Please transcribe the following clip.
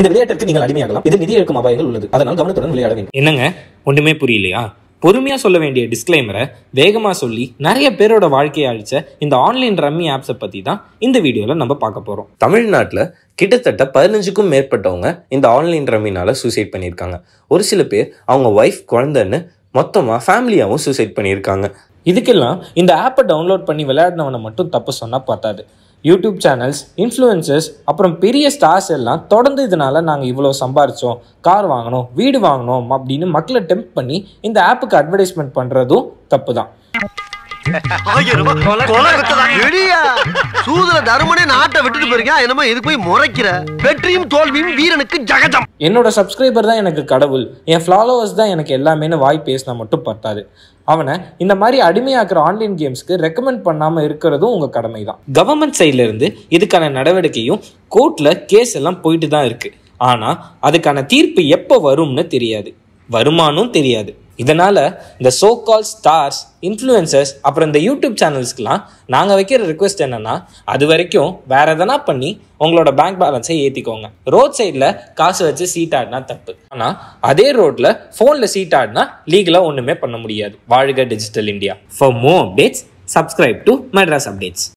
இந்த விளையாட்டுக்கு நீங்கள் அடிமையாகலாம் இது நிதி இழக்கும் அபாயங்கள் உள்ளது அதனால் கவனத்துடன் விளையாட வேண்டும் என்னங்க ஒன்றுமே புரியலையா பொறுமையாக சொல்ல வேண்டிய டிஸ்க்ளைமரை வேகமாக சொல்லி நிறைய பேரோட வாழ்க்கையை அழிச்ச இந்த ஆன்லைன் ரம்மி ஆப்ஸை பற்றி தான் இந்த வீடியோவில் நம்ம பார்க்க போகிறோம் தமிழ்நாட்டில் கிட்டத்தட்ட பதினஞ்சுக்கும் மேற்பட்டவங்க இந்த ஆன்லைன் ரம்மினால் சூசைட் பண்ணியிருக்காங்க ஒரு சில பேர் அவங்க ஒய்ஃப் குழந்தைன்னு மொத்தமாக ஃபேமிலியாகவும் சூசைட் பண்ணியிருக்காங்க இதுக்கெல்லாம் இந்த ஆப்பை டவுன்லோட் பண்ணி விளையாடினவனை மட்டும் தப்பு சொன்னால் பார்த்தாது யூடியூப் சேனல்ஸ் இன்ஃப்ளூயன்சஸ் அப்புறம் பெரிய ஸ்டார்ஸ் எல்லாம் தொடர்ந்து இதனால் நாங்கள் இவ்வளோ சம்பாரித்தோம் கார் வாங்கணும் வீடு வாங்கணும் அப்படின்னு மக்களை டெம்ப் பண்ணி இந்த ஆப்புக்கு அட்வர்டைஸ்மெண்ட் பண்ணுறதும் தப்பு தான் சூதுல தருமனே நாட்டை விட்டுட்டு போறீங்க என்னமோ இது போய் முறைக்கிற வெற்றியும் தோல்வியும் வீரனுக்கு ஜகஜம் என்னோட சப்ஸ்கிரைபர் தான் எனக்கு கடவுள் என் ஃபாலோவர்ஸ் தான் எனக்கு எல்லாமேனு வாய் பேசினா மட்டும் பத்தாது அவனை இந்த மாதிரி அடிமையாக்குற ஆன்லைன் கேம்ஸ்க்கு ரெக்கமெண்ட் பண்ணாமல் இருக்கிறதும் உங்கள் கடமை தான் கவர்மெண்ட் சைட்லேருந்து இதுக்கான நடவடிக்கையும் கோர்ட்டில் கேஸ் எல்லாம் போயிட்டு தான் இருக்குது ஆனால் அதுக்கான தீர்ப்பு எப்போ வரும்னு தெரியாது வருமானும் தெரியாது இதனால் இந்த சோ கால் ஸ்டார்ஸ் இன்ஃப்ளூயன்சர்ஸ் அப்புறம் இந்த யூடியூப் சேனல்ஸ்க்கெலாம் நாங்கள் வைக்கிற ரிக்வெஸ்ட் என்னென்னா அது வரைக்கும் வேறு எதனா பண்ணி உங்களோட பேங்க் பேலன்ஸை ஏற்றிக்கோங்க ரோட் சைடில் காசு வச்சு சீட் ஆடினா தப்பு ஆனால் அதே ரோட்டில் ஃபோனில் சீட் ஆடினா லீகலாக ஒன்றுமே பண்ண முடியாது வாழ்க digital India for more updates subscribe to Madras updates